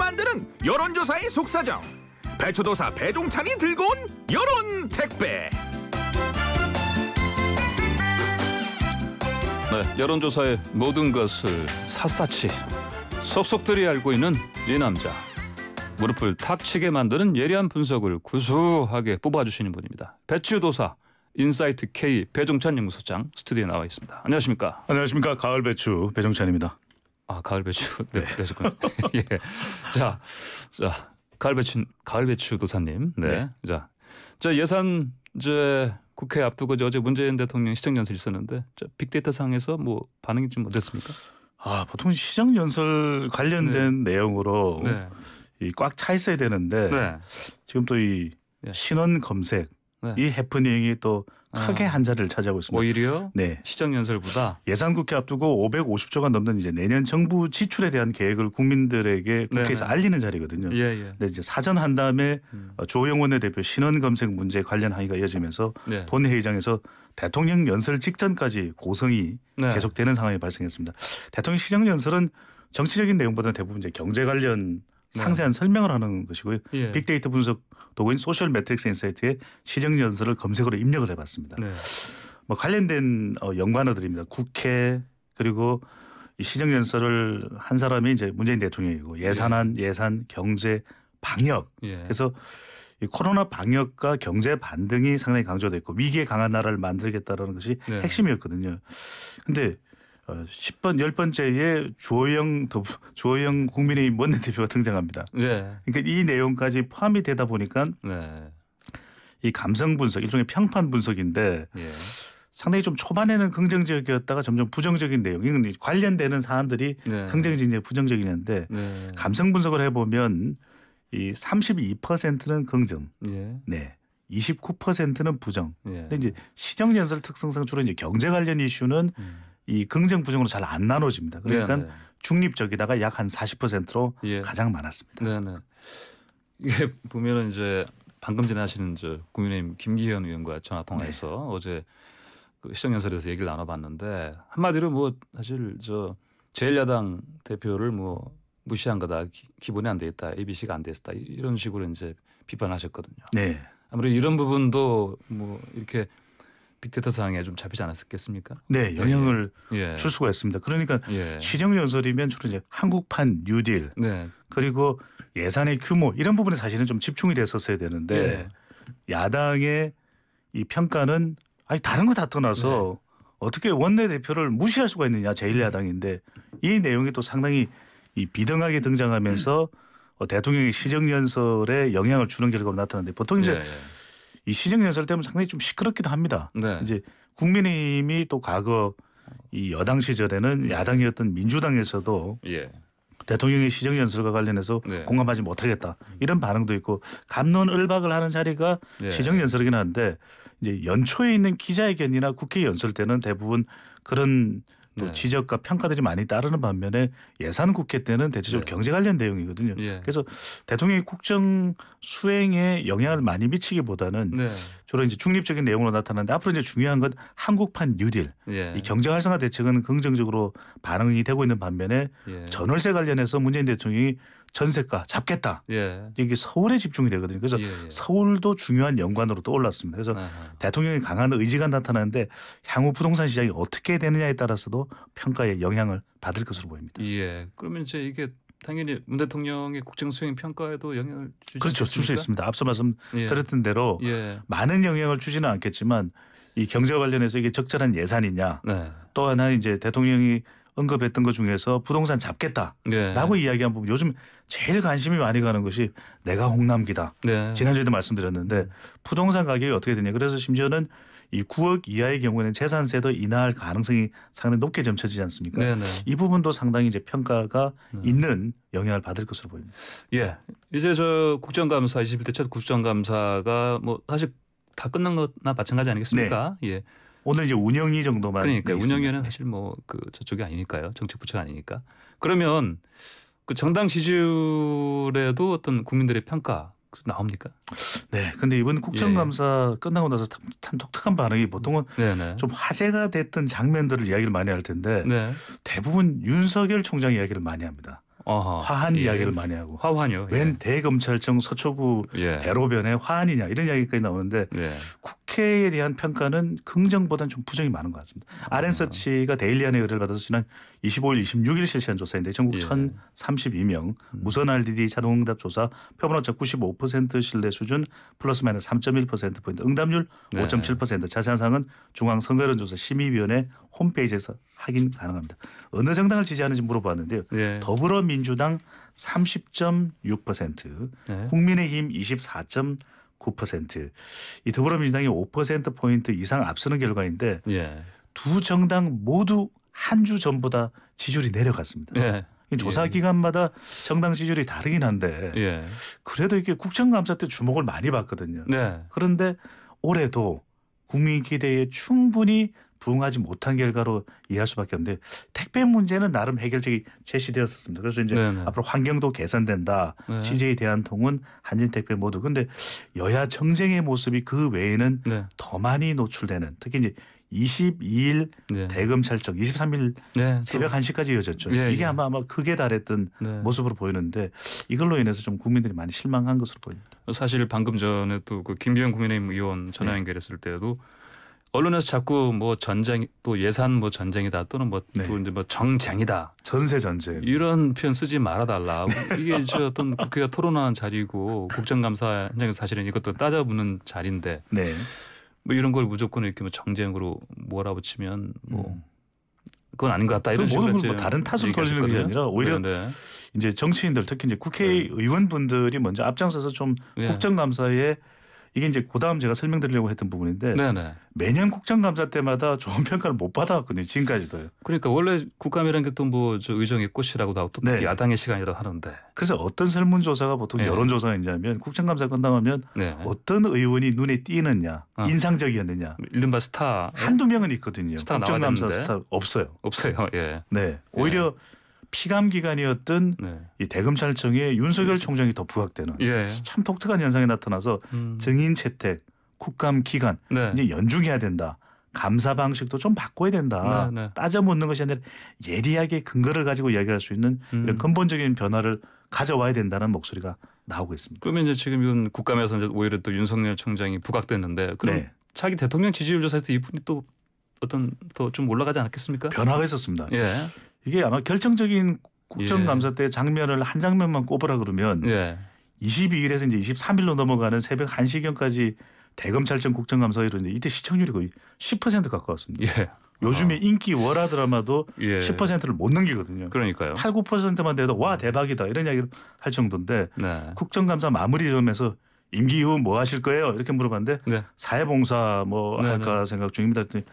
만드는 여론조사의 속사정 배추도사 배종찬이 들고 온 여론 택배 네, 여론조사의 모든 것을 샅샅이 속속들이 알고 있는 이 남자 무릎을 탁 치게 만드는 예리한 분석을 구수하게 뽑아주시는 분입니다. 배추도사 인사이트 K 배종찬 연구소장 스튜디오에 나와 있습니다. 안녕하십니까? 안녕하십니까? 가을 배추 배종찬입니다. 아 가을 배추 네, 되셨 네. 예. 자, 자 가을 배추 가을 배추 도사님. 네. 네. 자, 자 예산 이제 국회 앞두고 이제 어제 문재인 대통령 시정 연설 있었는데 저 빅데이터 상에서 뭐 반응이 좀 어땠습니까? 아 보통 시정 연설 관련된 네. 내용으로 네. 이꽉 차 있어야 되는데 네. 지금 또이 예. 신원 검색 네. 이 해프닝이 또 크게 아. 어. 한자를 차지하고 있습니다. 오히려 네. 시정연설보다 예산 국회 앞두고 550조가 넘는 이제 내년 정부 지출에 대한 계획을 국민들에게 국회에서 네네. 알리는 자리거든요. 예, 예. 근데 이제 사전 한 다음에 음. 어, 조영원의 대표 신원 검색 문제 관련 항의가 이어지면서 네. 본회의장에서 대통령 연설 직전까지 고성이 네. 계속되는 상황이 발생했습니다. 대통령 시정 연설은 정치적인 내용보다는 대부분 이제 경제 관련 네. 상세한 설명을 하는 것이고요. 예. 빅데이터 분석 도구인 소셜 매트릭스 인사이트의 시정 연설을 검색으로 입력을 해봤습니다. 네. 뭐 관련된 어, 연관어들입니다. 국회 그리고 이 시정 연설을 한 사람이 이제 문재인 대통령이고 예. 예산안, 예. 산 경제, 방역. 예. 그래서 이 코로나 방역과 경제 반등이 상당히 강조됐고 위기에 강한 나라를 만들겠다라는 것이 네. 핵심이었거든요. 근데 10번, 어, 10번째에 조영, 조영 국민의힘 원내대표가 등장합니다. 네. 그러니까 이 내용까지 포함이 되다 보니까 네. 이 감성 분석, 일종의 평판 분석인데 예. 상당히 좀 초반에는 긍정적이었다가 점점 부정적인 내용, 이 관련되는 사안들이 네. 긍정적인지 부정적이는데 네. 감성 분석을 해보면 이 32%는 긍정, 예. 네. 29%는 부정. 예. 근데 이제 시정 연설 특성상 주로 이제 경제 관련 이슈는 음. 이 긍정 부정으로 잘 안 나눠집니다. 그러니까 네네. 네. 중립적이다가 약 한 40%로 예. 가장 많았습니다. 네네. 네. 이게 보면은 이제 방금 전에 하시는 저 국민의힘 김기현 의원과 전화 통화에서 네. 어제 그 시정연설에서 얘기를 나눠봤는데 한마디로 뭐 사실 저 제일야당 대표를 뭐 무시한 거다 기본이 안돼 있다 ABC가 안돼다 이런 식으로 이제 비판하셨거든요. 네. 아무래도 이런 부분도 뭐 이렇게 빅데이터 상에 좀 잡히지 않았겠습니까? 네, 예, 영향을 예. 예. 줄 수가 있습니다. 그러니까 예. 시정 연설이면 주로 이제 한국판 뉴딜 네. 그리고 예산의 규모 이런 부분에 사실은 좀 집중이 됐었어야 되는데 예. 야당의 이 평가는 아니 다른 거 다 떠나서 네. 어떻게 원내 대표를 무시할 수가 있느냐 제1야당인데 이 내용이 또 상당히 이 비등하게 등장하면서 음. 어, 대통령의 시정연설에 영향을 주는 결과로 나타났는데 보통 이제 예. 예. 이 시정 연설 때문에 상당히 좀 시끄럽기도 합니다. 네. 이제 국민의힘이 또 과거 이 여당 시절에는 네. 야당이었던 민주당에서도 예. 대통령의 시정 연설과 관련해서 네. 공감하지 못하겠다 이런 반응도 있고 감론을박을 하는 자리가 예. 시정 연설이긴 한데 이제 연초에 있는 기자회견이나 국회 연설 때는 대부분 그런 음. 또 네. 지적과 평가들이 많이 따르는 반면에 예산 국회 때는 대체적으로 네. 경제 관련 내용이거든요. 네. 예. 그래서 대통령이 국정 수행에 영향을 많이 미치기보다는 네. 주로 이제 중립적인 내용으로 나타나는데 앞으로 이제 중요한 건 한국판 뉴딜 예. 이 경제 활성화 대책은 긍정적으로 반응이 되고 있는 반면에 예. 전월세 관련해서 문재인 대통령이 전세가 잡겠다. 예. 이게 서울에 집중이 되거든요. 그래서 예예. 예. 서울도 중요한 연관으로 떠올랐습니다. 그래서 아하. 대통령의 강한 의지가 나타나는데 향후 부동산 시장이 어떻게 되느냐에 따라서도 평가에 영향을 받을 것으로 보입니다. 예. 그러면 이제 이게 당연히 문 대통령의 국정 수행 평가에도 영향을 주지 그렇죠. 줄 수 있습니다. 앞서 말씀드렸던 예. 대로 예. 많은 영향을 주지는 않겠지만 이 경제 관련해서 이게 적절한 예산이냐 네. 또 하나 이제 대통령이 언급했던 것 중에서 부동산 잡겠다라고 예. 네. 이야기한 부분 요즘 제일 관심이 많이 가는 것이 내가 홍남기다. 네. 지난주에도 말씀드렸는데 부동산 가격이 어떻게 되냐. 그래서 심지어는 이 9억 이하의 경우에는 재산세도 인하할 가능성이 상당히 높게 점쳐지지 않습니까? 네네. 네. 이 부분도 상당히 이제 평가가 네. 있는 영향을 받을 것으로 보입니다. 예. 이제 저 국정감사 21대 첫 국정감사가 뭐 사실 다 끝난 것나 마찬가지 아니겠습니까? 네. 예. 오늘 이제 운영위 정도만 그러니까 운영위는 사실 뭐 그 저쪽이 아니니까요. 정책부처가 아니니까. 그러면 그 정당 지지율에도 어떤 국민들의 평가 나옵니까? 네. 근데 이번 국정감사 예. 예. 끝나고 나서 참, 참 독특한 반응이 보통은 네네. 네. 좀 화제가 됐던 장면들을 이야기를 많이 할 텐데 네. 대부분 윤석열 총장 이야기를 많이 합니다. 어허. 화한 예. 이야기를 많이 하고 화환이요. 예. 대검찰청 서초구 예. 대로변에 화환이냐 이런 이야기까지 나오는데 예. 국회에 대한 평가는 긍정보다는 좀 부정이 많은 것 같습니다. 아랜서치가 데일리안의 의뢰를 받아서 지난 25일, 26일 실시한 조사인데 전국 1,032명 예. 음. 무선 RDD 자동응답 조사 표본오차 95% 신뢰 수준 플러스 마이너스 3.1% 포인트 응답률 5.7% 자세한 사항은 중앙 선거론조사 심의위원회 홈페이지에서 확인 가능합니다. 어느 정당을 지지하는지 물어봤는데요. 예. 더불어민 민주당 30.6%, 네. 국민의힘 24.9%, 이 더불어민주당이 5% 포인트 이상 앞서는 결과인데 예. 두 정당 모두 한 주 전보다 지지율이 내려갔습니다. 예. 조사 예. 기간마다 정당 지지율이 다르긴 한데 예. 그래도 이게 국정감사 때 주목을 많이 받거든요. 네. 그런데 올해도 국민 기대에 충분히 부응하지 못한 결과로 이해할 수밖에 없는데 택배 문제는 나름 해결책이 제시되었었습니다. 그래서 이제 네네. 앞으로 환경도 개선된다. 네. CJ 대한통운 한진택배 모두 근데 여야 정쟁의 모습이 그 외에는 네. 더 많이 노출되는 특히 이제 22일 네. 대검 찰적 23일 네, 새벽 1시까지 이어졌죠. 네, 이게 예. 아마 아마 극에 달했던 네. 모습으로 보이는데 이걸로 인해서 좀 국민들이 많이 실망한 것으로 보입니다. 사실 방금 전에 또그 김기현 국민의힘 의원 전화 네. 연결했을 때도 언론에서 자꾸 뭐 전쟁 또 예산 뭐 전쟁이다 또는 뭐또 네. 이제 뭐 정쟁이다 전세 전쟁 이런 표현 쓰지 말아달라 이게 저 어떤 국회가 토론하는 자리고 국정감사 현장에서 사실은 이것도 따져보는 자리인데 네. 뭐 이런 걸 무조건 이렇게 뭐 정쟁으로 몰아붙이면 뭐 음. 그건 아닌 것 같다 이런 식으로 뭐 다른 탓으로 돌리는 게 아니라 오히려 네, 네. 이제 정치인들 특히 이제 국회의원분들이 먼저 앞장서서 좀 네. 국정감사에 이게 이제 그다음 제가 설명드리려고 했던 부분인데 네네. 매년 국정 감사 때마다 좋은 평가를 못 받아왔거든요 지금까지도요. 그러니까 원래 국감이라는 게또뭐 의정의 꽃이라고 나오고 또 네. 야당의 시간이라 하는데 그래서 어떤 설문조사가 보통 네. 여론조사이냐면 국정 감사 끝나면 네. 어떤 의원이 눈에 띄느냐 아. 인상적이었느냐 이른바 스타 한두 명은 있거든요. 스타 국정 감사 스타 없어요. 없어요. 예. 네 오히려 예. 피감 기간이었던 네. 이 대검찰청에 윤석열 그렇죠. 총장이 더 부각되는 예. 참 독특한 현상이 나타나서 음. 증인 채택, 국감 기간 네. 이제 연중해야 된다. 감사 방식도 좀 바꿔야 된다. 네, 네. 따져 묻는 것이 아니라 예리하게 근거를 가지고 이야기할 수 있는 음. 이런 근본적인 변화를 가져와야 된다는 목소리가 나오고 있습니다. 그러면 이제 지금 이건 국감에서 이제 오히려 또 윤석열 총장이 부각됐는데 그럼 네. 자기 대통령 지지율 조사에서 이분이 또 어떤 더 좀 올라가지 않았겠습니까? 변화가 있었습니다. 예. 이게 아마 결정적인 국정감사 예. 때 장면을 한 장면만 꼽으라 그러면 22일에서 예. 이제 23일로 넘어가는 새벽 1시경까지 대검찰청 국정감사로 이제 이때 시청률이 거의 10% 가까웠습니다. 예. 요즘에 아. 인기 월화 드라마도 예. 10%를 못 넘기거든요. 그러니까요. 8, 9%만 돼도 와 대박이다 이런 이야기를 할 정도인데 네. 국정감사 마무리점에서 임기 이후 뭐 하실 거예요? 이렇게 물어봤는데 네. 사회봉사 뭐 네, 할까 네. 생각 중입니다. 그랬더니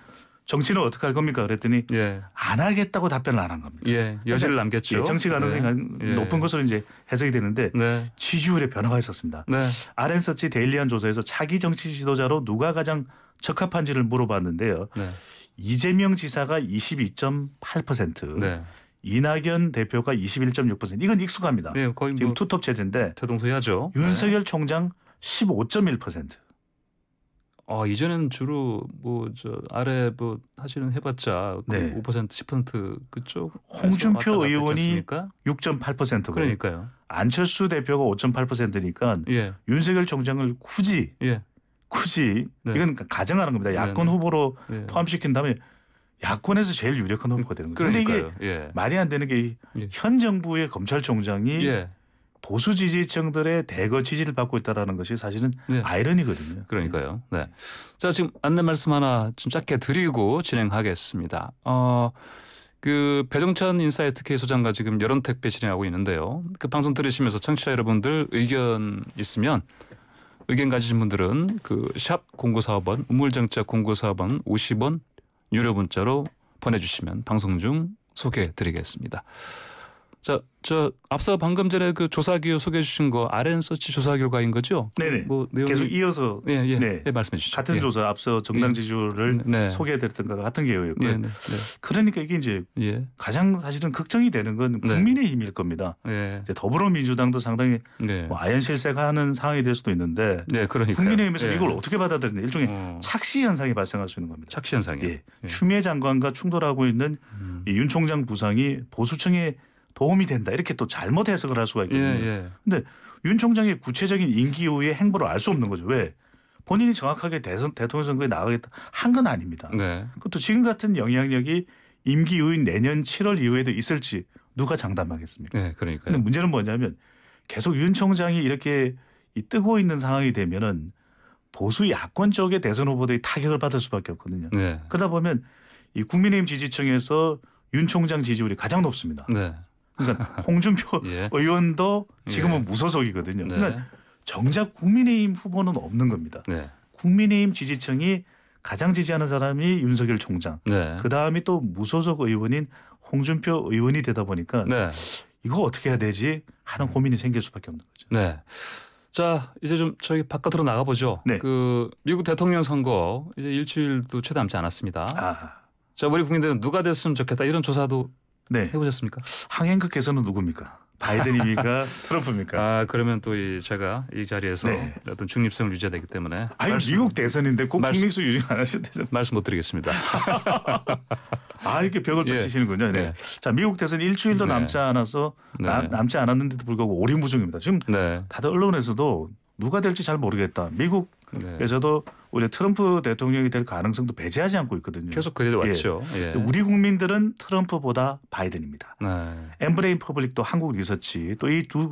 정치는 어떻게 할 겁니까? 그랬더니 예. 안 하겠다고 답변을 안 한 겁니다. 예. 그러니까 여지를 남겼죠. 예, 정치 가능성이 네. 예. 높은 것으로 이제 해석이 되는데 네. 지지율의 변화가 있었습니다. 네. 아랜서치 데일리한 조사에서 차기 정치 지도자로 누가 가장 적합한지를 물어봤는데요. 네. 이재명 지사가 22.8%, 네. 이낙연 대표가 21.6%. 이건 익숙합니다. 네, 거의 지금 뭐 투톱 체제인데 대동소이하죠. 윤석열 네. 총장 15.1%. 어, 아, 이전에는 주로 뭐 저 아래 뭐 하시는 해봤자 그 네. 5% 10% 그쪽 홍준표 의원이 6.8%고 그러니까요. 안철수 대표가 5.8%니까 예. 윤석열 총장을 굳이 예. 굳이 네. 이건 가정하는 겁니다. 네, 야권 네네. 후보로 예. 포함시킨 다음에 야권에서 제일 유력한 후보가 되는 거예요. 그런데 이게 예. 말이 안 되는 게현 예. 정부의 검찰총장이 예. 보수 지지층들의 대거 지지를 받고 있다라는 것이 사실은 네. 아이러니거든요. 그러니까요. 네. 자 지금 안내 말씀 하나 좀 짧게 드리고 진행하겠습니다. 어. 그 배종찬 인사이트 K 소장과 지금 여론 택배 진행하고 있는데요. 그 방송 들으시면서 청취자 여러분들 의견 있으면 의견 가지신 분들은 그샵공9사업원 우물정자 공9사업원 50원 유료 문자로 보내주시면 방송 중 소개해드리겠습니다. 자, 저 앞서 방금 전에 그 조사 기호 소개해 주신 거 RN 서치 조사 결과인 거죠? 네네. 뭐 내용이... 계속 이어서 예, 예. 네. 네, 말씀해 주시죠. 같은 예. 조사 앞서 정당 예. 지지율을 네. 네. 소개해 드렸던 것과 같은 개요였고요. 네, 네, 그러니까 이게 이제 예. 가장 사실은 걱정이 되는 건 국민의 힘일 겁니다. 예. 이제 더불어민주당도 상당히 뭐 아연 실색하는 상황이 될 수도 있는데 국민의 힘에서 이걸 어떻게 받아들이는 일종의 어. 착시 현상이 발생할 수 있는 겁니다. 착시 현상이요. 예. 추미애 장관과 충돌하고 있는 음. 윤 총장 부상이 보수층의 도움이 된다 이렇게 또 잘못 해석을 할 수가 있거든요. 그런데 예, 예. 윤 총장의 구체적인 임기후의 행보를 알 수 없는 거죠. 왜? 본인이 정확하게 대선 대통령 선거에 나가겠다 한 건 아닙니다. 네. 그것도 지금 같은 영향력이 임기 후인 내년 7월 이후에도 있을지 누가 장담하겠습니까? 네, 그러니까. 근데 문제는 뭐냐면 계속 윤 총장이 이렇게 이 뜨고 있는 상황이 되면은 보수 야권 쪽의 대선 후보들이 타격을 받을 수밖에 없거든요. 네. 그러다 보면 이 국민의힘 지지층에서 윤 총장 지지율이 가장 높습니다. 네. 그러니까 홍준표 예. 의원도 지금은 예. 무소속이거든요. 네. 그러니까 정작 국민의힘 후보는 없는 겁니다. 네. 국민의힘 지지층이 가장 지지하는 사람이 윤석열 총장. 네. 그 다음이 또 무소속 의원인 홍준표 의원이 되다 보니까 네. 이거 어떻게 해야 되지 하는 고민이 생길 수밖에 없는 거죠. 네. 자 이제 좀 저희 바깥으로 나가보죠. 네. 그 미국 대통령 선거 이제 일주일도 채 남지 않았습니다. 아. 자 우리 국민들은 누가 됐으면 좋겠다 이런 조사도 네. 해보셨습니까? 항행극에서는 누굽니까? 바이든입니까? 트럼프입니까? 아 그러면 또 제가 이 자리에서 네. 어떤 중립성을 유지 되기 때문에 아니 말씀, 미국 대선인데 꼭 말씀, 중립성 유지 안 하셔도 요 말씀 못 드리겠습니다. 아 이렇게 벽을 예. 치시는군요. 네. 네. 자 미국 대선 일주일도 네. 남지 않아서 나, 네. 남지 않았는데도 불구하고 오리무중입니다. 지금 네. 다들 언론에서도 누가 될지 잘 모르겠다. 미국 네. 그래서도 우리 트럼프 대통령이 될 가능성도 배제하지 않고 있거든요. 계속 그래도 예. 왔죠. 예. 예. 우리 국민들은 트럼프보다 바이든입니다. 네. 엠브레인 퍼블릭도 한국 리서치 또 이 두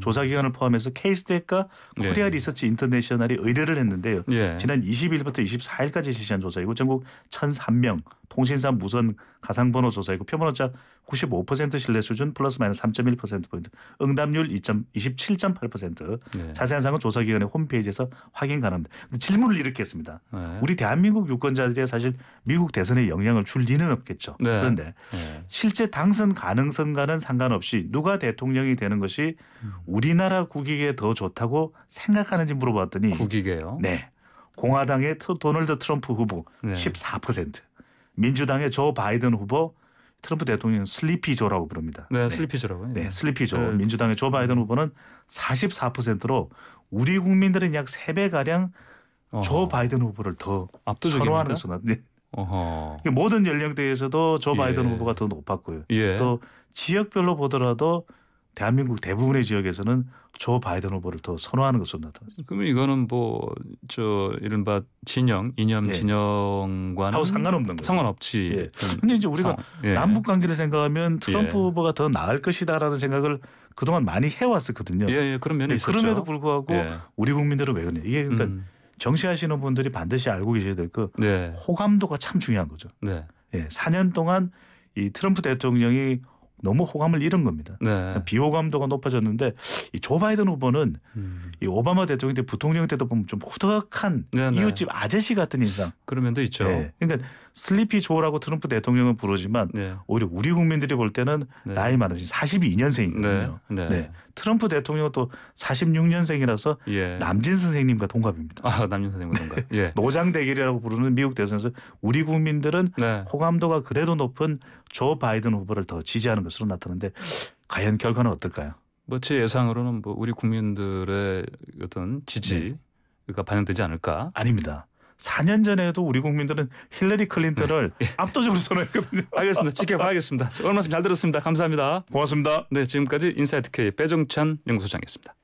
조사 음. 기관을 포함해서 케이스텍과 코리아 예. 리서치 인터내셔널이 의뢰를 했는데요. 예. 지난 20일부터 24일까지 실시한 조사이고 전국 1,003명 통신사 무선 가상번호 조사이고 표본오차 95% 신뢰 수준 플러스 마이너스 3.1%포인트 응답률 2.27.8% 네. 예. 자세한 사항은 조사 기관의 홈페이지에서 확인 가능합니다. 사람들. 질문을 이렇게 했습니다. 네. 우리 대한민국 유권자들이 사실 미국 대선에 영향을 줄 리는 없겠죠. 네. 그런데 네. 실제 당선 가능성과는 상관없이 누가 대통령이 되는 것이 우리나라 국익에 더 좋다고 생각하는지 물어봤더니 국익에요. 네. 공화당의 도널드 트럼프 후보 14%, 민주당의 조 바이든 후보 트럼프 대통령 슬리피조라고 부릅니다. 네, 슬리피조라고요. 네, 슬리피조. 네, 네. 네. 민주당의 조 바이든 음. 후보는 44%로 우리 국민들은 약 3배 가량 조 바이든 후보를 더 압도적입니까? 선호하는 수나. 네. 어허. 모든 연령대에서도 조 예. 바이든 예. 후보가 더 높았고요. 예. 또 지역별로 보더라도 대한민국 대부분의 지역에서는 조 바이든 후보를 더 선호하는 것으로 나타났습니다. 그러 이거는 뭐저 이른바 진영 이념 예. 진영과는 상관없는 거죠. 상관없지. 예. 음. 근데 이제 우리가 상, 예. 남북 관계를 생각하면 트럼프 예. 후보가 더 나을 것이다라는 생각을 그동안 많이 해왔었거든요. 예, 예 그런 면이 있었죠. 그럼에도 불구하고 우리 국민들은 왜 그러냐. 이게 그러니까 음. 정치하시는 분들이 반드시 알고 계셔야 될거 네. 호감도가 참 중요한 거죠. 네. 예, 4년 동안 이 트럼프 대통령이 너무 호감을 잃은 겁니다. 네. 그러니까 비호감도가 높아졌는데 이조 바이든 후보는 음. 이 오바마 대통령 때 부통령 때도 보면 좀 후덕한 네네. 네. 이웃집 아저씨 같은 인상. 그런 면도 있죠. 네. 그러니까 슬리피 조라고 트럼프 대통령은 부르지만 네. 오히려 우리 국민들이 볼 때는 네. 나이 많으신 42년생이거든요. 네. 네. 트럼프 대통령은 또 46년생이라서 예. 남진 선생님과 동갑입니다. 아, 남진 선생님과 동갑. 예. 노장 대결이라고 부르는 미국 대선에서 우리 국민들은 네. 호감도가 그래도 높은 조 바이든 후보를 더 지지하는 것으로 나타나는데 과연 결과는 어떨까요? 뭐제 예상으로는 뭐 우리 국민들의 어떤 지지 가 네. 반영되지 않을까? 아닙니다. 4년 전에도 우리 국민들은 힐러리 클린턴을 네. 예. 압도적으로 선호했거든요. 알겠습니다. 지켜봐야겠습니다. 오늘 말씀 잘 들었습니다. 감사합니다. 고맙습니다. 네, 지금까지 인사이트 K 배종찬 연구소장이었습니다.